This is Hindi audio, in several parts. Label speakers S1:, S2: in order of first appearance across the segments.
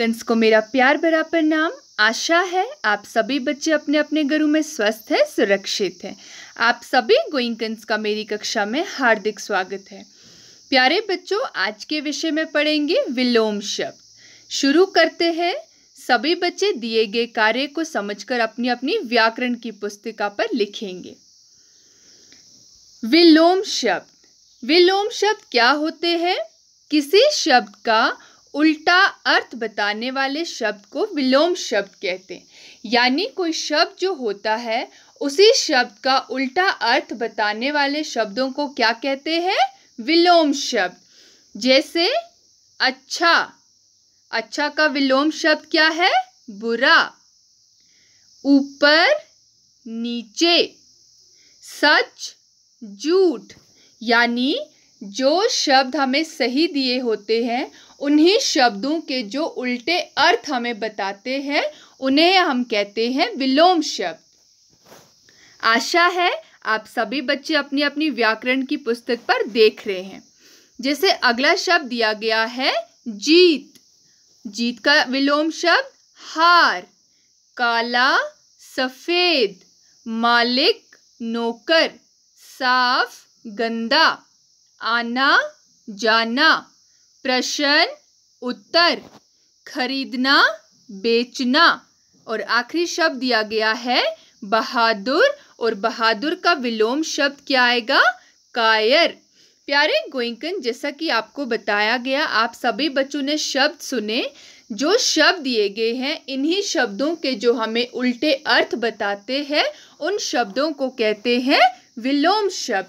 S1: फ्रेंड्स को मेरा प्यार पर नाम आशा है आप सभी बच्चे अपने अपने घरों में स्वस्थ हैं सुरक्षित हैं आप सभी गोइंकन्स का मेरी कक्षा में हार्दिक स्वागत है प्यारे बच्चों आज के विषय में पढ़ेंगे विलोम शब्द शुरू करते हैं सभी बच्चे दिए गए कार्य को समझकर अपनी अपनी व्याकरण की पुस्तिका पर लिखेंगे विलोम शब्द विलोम शब्द क्या होते हैं किसी शब्द का उल्टा अर्थ बताने वाले शब्द को विलोम शब्द कहते हैं यानी कोई शब्द जो होता है उसी शब्द का उल्टा अर्थ बताने वाले शब्दों को क्या कहते हैं विलोम शब्द जैसे अच्छा अच्छा का विलोम शब्द क्या है बुरा ऊपर नीचे सच झूठ यानी जो शब्द हमें सही दिए होते हैं उन्हीं शब्दों के जो उल्टे अर्थ हमें बताते हैं उन्हें हम कहते हैं विलोम शब्द आशा है आप सभी बच्चे अपनी अपनी व्याकरण की पुस्तक पर देख रहे हैं जैसे अगला शब्द दिया गया है जीत जीत का विलोम शब्द हार काला सफ़ेद मालिक नौकर साफ गंदा आना जाना प्रश्न उत्तर खरीदना बेचना और आखिरी शब्द दिया गया है बहादुर और बहादुर का विलोम शब्द क्या आएगा कायर प्यारे गोइंकन जैसा कि आपको बताया गया आप सभी बच्चों ने शब्द सुने जो शब्द दिए गए हैं इन्हीं शब्दों के जो हमें उल्टे अर्थ बताते हैं उन शब्दों को कहते हैं विलोम शब्द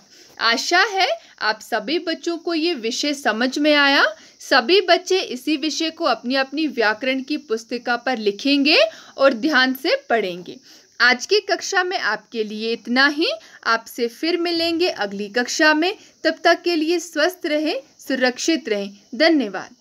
S1: आशा है आप सभी बच्चों को ये विषय समझ में आया सभी बच्चे इसी विषय को अपनी अपनी व्याकरण की पुस्तिका पर लिखेंगे और ध्यान से पढ़ेंगे आज की कक्षा में आपके लिए इतना ही आपसे फिर मिलेंगे अगली कक्षा में तब तक के लिए स्वस्थ रहें सुरक्षित रहें धन्यवाद